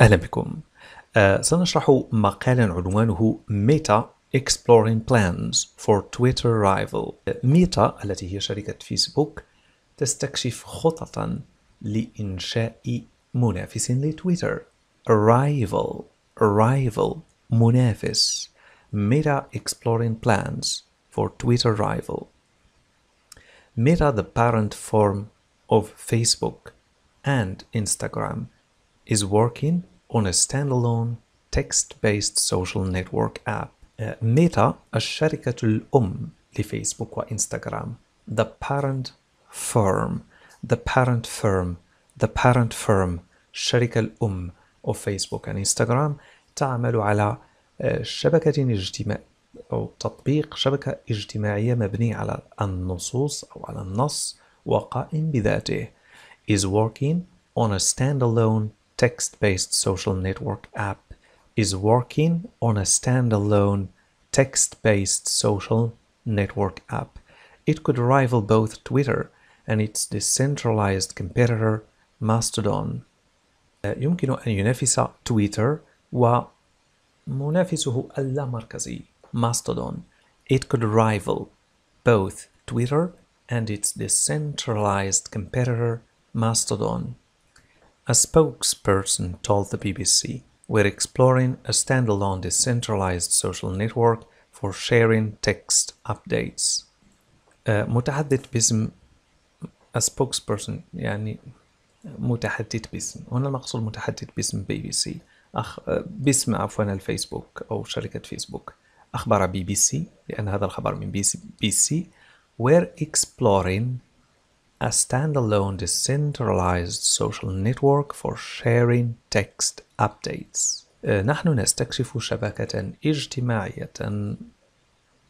أهلا بكم سنشرح مقالا عنوانه ميتا Exploring Plans for Twitter Rival ميتا التي هي شركة فيسبوك تستكشف خططا لإنشاء منافس لتويتر Rival Rival منافس Meta Exploring Plans for Twitter Rival Meta the parent form of Facebook and Instagram is working on a standalone text-based social network app. um الشركة الأم لفيسبوك وإنستغرام the parent firm the parent firm the parent firm الشركة الأم umm of Facebook and Instagram تعمل على شبكة اجتماع أو تطبيق شبكة اجتماعية مبني على النصوص أو على النص وقائم بذاته is working on a standalone text-based social network app is working on a standalone text-based social network app. It could rival both Twitter and its decentralized competitor Mastodon. يمكن أن ينافس تويتر ومنافسه اللامركزي Mastodon. It could rival both Twitter and its decentralized competitor Mastodon. A spokesperson told the BBC, We're exploring a standalone decentralized social network for sharing text updates. متحدث باسم a spokesperson يعني متحدث باسم هنا المقصود متحدث باسم BBC بي أخ... باسم عفوا الفيسبوك أو شركة فيسبوك أخبر بي بي سي لأن هذا الخبر من بي سي, بي سي we're exploring a standalone decentralized social network for sharing text updates. أه، نحن نستكشف شبكة اجتماعية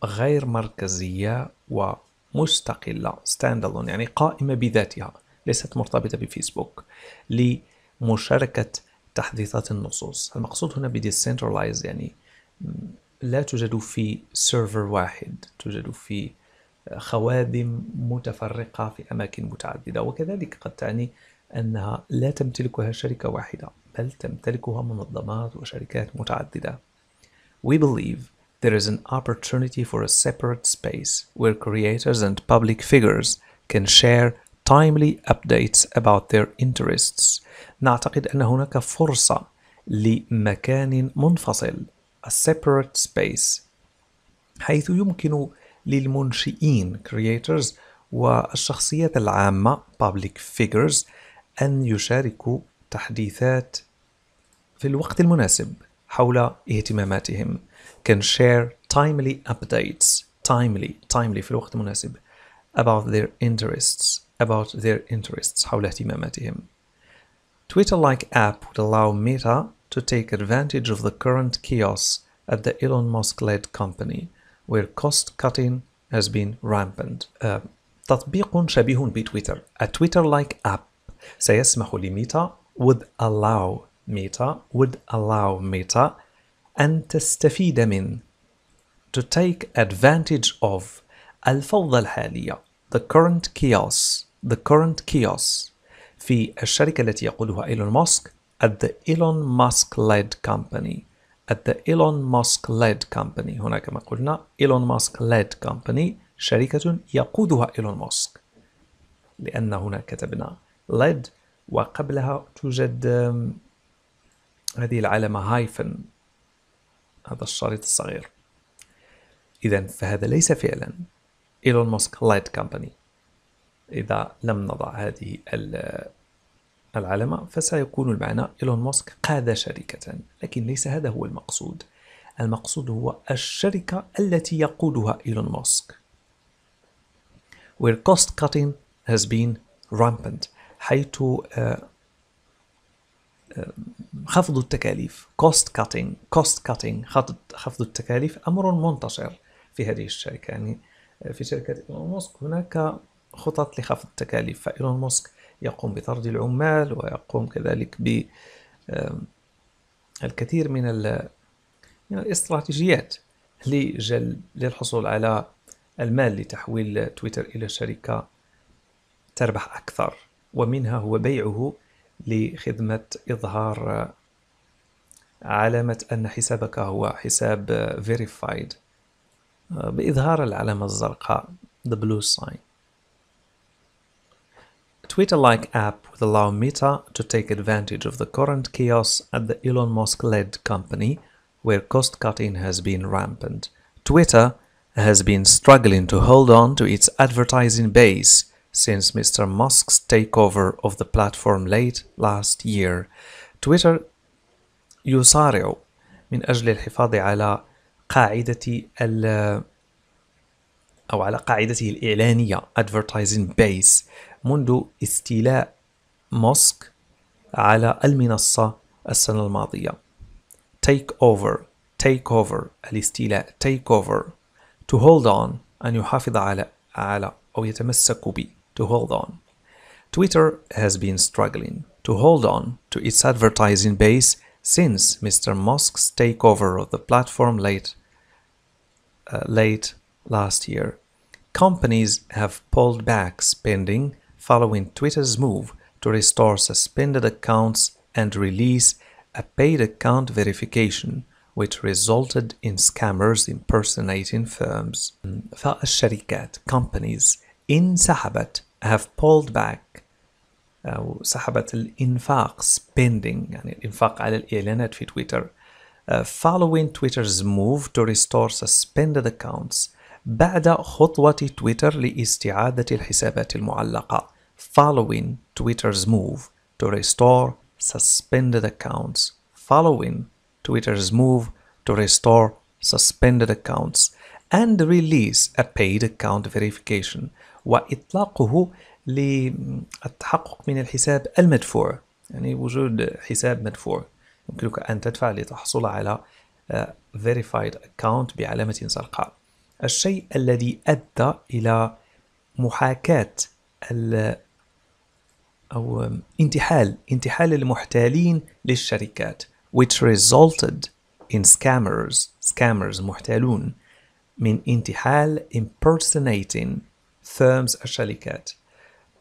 غير مركزية ومستقلة standalone يعني قائمة بذاتها ليست مرتبطة بفيسبوك لمشاركة تحديثات النصوص المقصود هنا بديسنترلايز يعني لا توجد في سيرفر واحد توجد في خوادم متفرقة في أماكن متعددة وكذلك قد تعني أنها لا تمتلكها شركة واحدة بل تمتلكها منظمات وشركات متعددة. We believe there is an opportunity for a separate space where creators and public figures can share timely updates about their interests. نعتقد أن هناك فرصة لمكان منفصل a separate space حيث يمكن للمنشئين creators والشخصيات العامة public figures أن يشاركوا تحديثات في الوقت المناسب حول اهتماماتهم can share timely updates timely timely في الوقت المناسب about their interests about their interests حول اهتماماتهم Twitter-like app would allow Meta to take advantage of the current chaos at the Elon Musk-led company where cost-cutting has been rampant. Uh, تطبيق شبيه بتويتر A Twitter-like app سيسمح لميتا would allow ميتا would allow ميتا أن تستفيد من to take advantage of الفوضى الحالية the current chaos the current chaos في الشركة التي يقودها إيلون ماسك at the Elon Musk led company at the Elon Musk led company هنا كما قلنا Elon Musk led company شركة يقودها إيلون ماسك لأن هنا كتبنا led وقبلها توجد هذه العلامة هايفن هذا الشريط الصغير إذا فهذا ليس فعلا إيلون ماسك led company إذا لم نضع هذه العلامة فسيكون المعنى إيلون ماسك قاد شركة لكن ليس هذا هو المقصود المقصود هو الشركة التي يقودها إيلون ماسك where cost cutting has been rampant حيث آه، آه، خفض التكاليف cost cutting cost cutting خفض التكاليف أمر منتشر في هذه الشركة يعني آه، في شركة إيلون ماسك هناك خطط لخفض التكاليف فإيلون ماسك يقوم بطرد العمال ويقوم كذلك ب الكثير من من الاستراتيجيات للحصول على المال لتحويل تويتر إلى شركة تربح أكثر ومنها هو بيعه لخدمة إظهار آه، علامة أن حسابك هو حساب فيريفايد آه، آه، بإظهار العلامة الزرقاء the blue sign Twitter-like app would allow Meta to take advantage of the current chaos at the Elon Musk-led company, where cost-cutting has been rampant. Twitter has been struggling to hold on to its advertising base since Mr. Musk's takeover of the platform late last year. Twitter يسارع من أجل الحفاظ على قاعدة ال أو على قاعدته الإعلانية advertising base منذ استيلاء موسك على المنصة السنة الماضية take over take over الاستيلاء take over to hold on أن يحافظ على على أو يتمسك ب to hold on Twitter has been struggling to hold on to its advertising base since Mr. Musk's takeover of the platform late uh, late last year. Companies have pulled back spending following Twitter's move to restore suspended accounts and release a paid account verification which resulted in scammers impersonating firms. فالشركات companies in Sahabat have pulled back uh, Sahabat al الإنفاق spending يعني الإنفاق على الإعلانات في تويتر uh, following Twitter's move to restore suspended accounts بعد خطوة تويتر لاستعادة الحسابات المعلقة following Twitter's move to restore suspended accounts following Twitter's move to restore suspended accounts and release a paid account verification وإطلاقه للتحقق من الحساب المدفوع يعني وجود حساب مدفوع يمكنك أن تدفع لتحصل على verified account بعلامة زرقاء الشيء الذي أدى إلى محاكاة أو انتحال انتحال المحتالين للشركات which resulted in scammers scammers محتالون من انتحال impersonating firms الشركات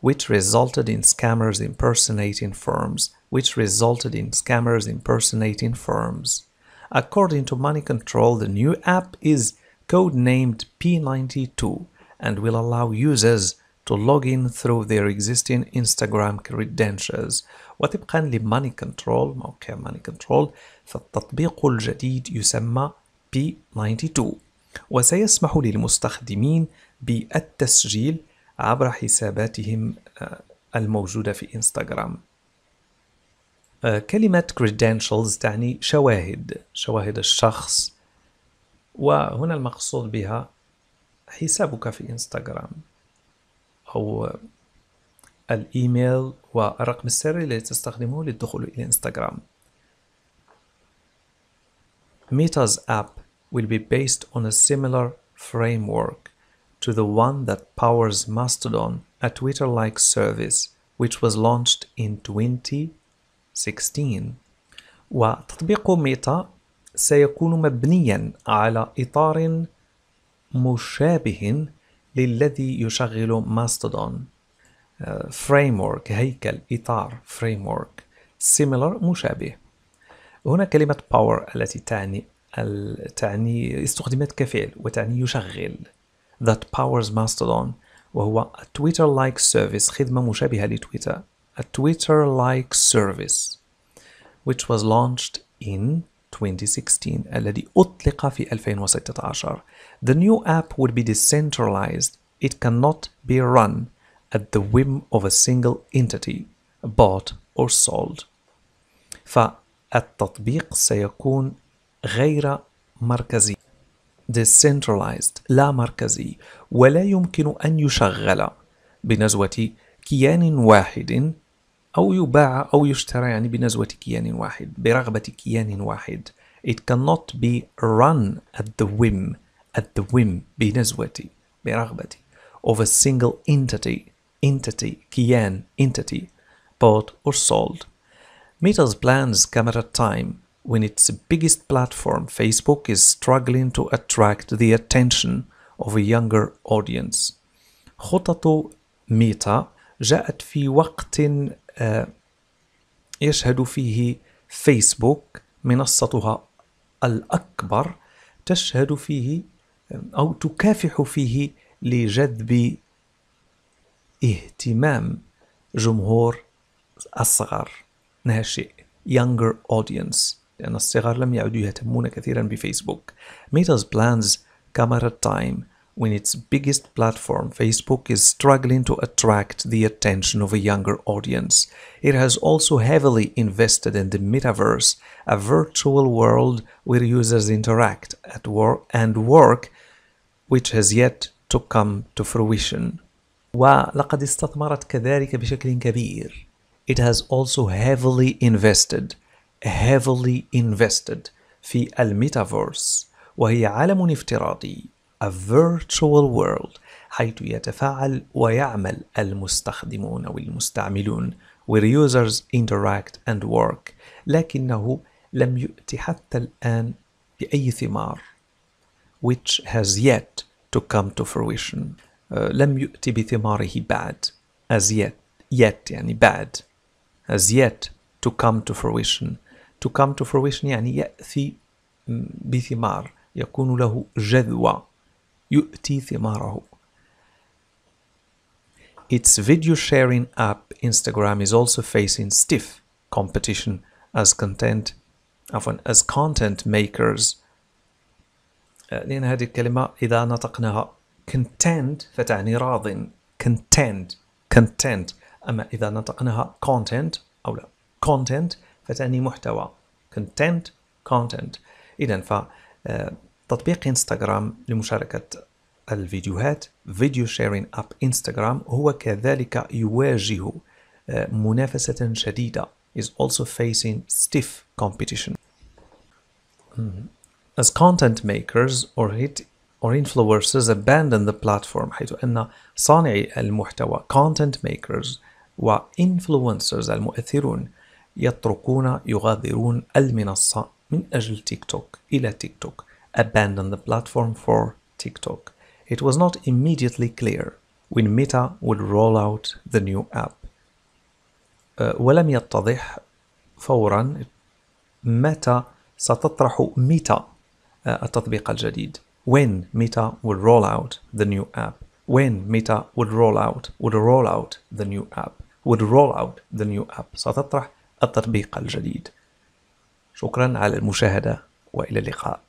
which resulted in scammers impersonating firms which resulted in scammers impersonating firms according to money control the new app is codenamed P92 and will allow users to log in through their existing Instagram credentials وطبقا لماني كنترول موقع ماني كنترول فالتطبيق الجديد يسمى P92 وسيسمح للمستخدمين بالتسجيل عبر حساباتهم آه، الموجودة في إنستغرام آه، كلمة credentials تعني شواهد شواهد الشخص وهنا المقصود بها حسابك في انستغرام أو الإيميل والرقم السري الذي تستخدمه للدخول إلى انستغرام Meta's app will be based on a similar framework to the one that powers Mastodon, a Twitter-like service which was launched in 2016. وتطبيق ميتا سيكون مبنيا على إطار مشابه للذي يشغل ماستودون فريمورك آه، هيكل إطار فريمورك similar مشابه هنا كلمة power التي تعني تعني استخدمت كفعل وتعني يشغل that powers Mastodon وهو a Twitter-like service خدمة مشابهة لتويتر a Twitter-like service which was launched in 2016 الذي أطلق في 2016 The new app would be decentralized It cannot be run at the whim of a single entity bought or sold فالتطبيق سيكون غير مركزي decentralized لا مركزي ولا يمكن أن يشغل بنزوة كيان واحد أو يباع أو يشترى يعني بنزوة كيان واحد برغبة كيان واحد It cannot be run at the whim at the whim بنزوة برغبة of a single entity entity كيان entity bought or sold Meta's plans come at a time when its biggest platform Facebook is struggling to attract the attention of a younger audience خطط ميتا جاءت في وقت آه، يشهد فيه فيسبوك منصتها الأكبر تشهد فيه أو تكافح فيه لجذب اهتمام جمهور الصغار ناشئ younger audience لأن الصغار لم يعدوا يهتمون كثيرا بفيسبوك Meta's plans كاميرا تايم when its biggest platform, Facebook, is struggling to attract the attention of a younger audience. It has also heavily invested in the metaverse, a virtual world where users interact at work and work, which has yet to come to fruition. It has also heavily invested, heavily invested في الميتافيرس وهي عالم افتراضي a virtual world حيث يتفاعل ويعمل المستخدمون والمستعملون where users interact and work لكنه لم يؤتي حتى الآن بأي ثمار which has yet to come to fruition uh, لم يؤتي بثماره بعد as yet yet يعني بعد as yet to come to fruition to come to fruition يعني يأتي بثمار يكون له جذوة يؤتي ثماره Its video sharing app Instagram is also facing stiff competition as content عفوا as content makers uh, لأن هذه الكلمة إذا نطقناها content فتعني راض content content أما إذا نطقناها content أو لا content فتعني محتوى content content إذا ف تطبيق انستغرام لمشاركة الفيديوهات فيديو شيرين اب انستغرام هو كذلك يواجه آه، منافسة شديدة is also facing stiff competition. Hmm. As content makers or hit or influencers abandon the platform حيث أن صانعي المحتوى content makers و influencers المؤثرون يتركون يغادرون المنصة من أجل تيك توك إلى تيك توك abandoned the platform for TikTok, it was not immediately clear when Meta would roll out the new app. ولم يتضح فورا متى ستطرح ميتا التطبيق الجديد when Meta will roll out the new app when Meta would roll out would roll out the new app would roll out the new app ستطرح التطبيق الجديد شكرا على المشاهدة وإلى اللقاء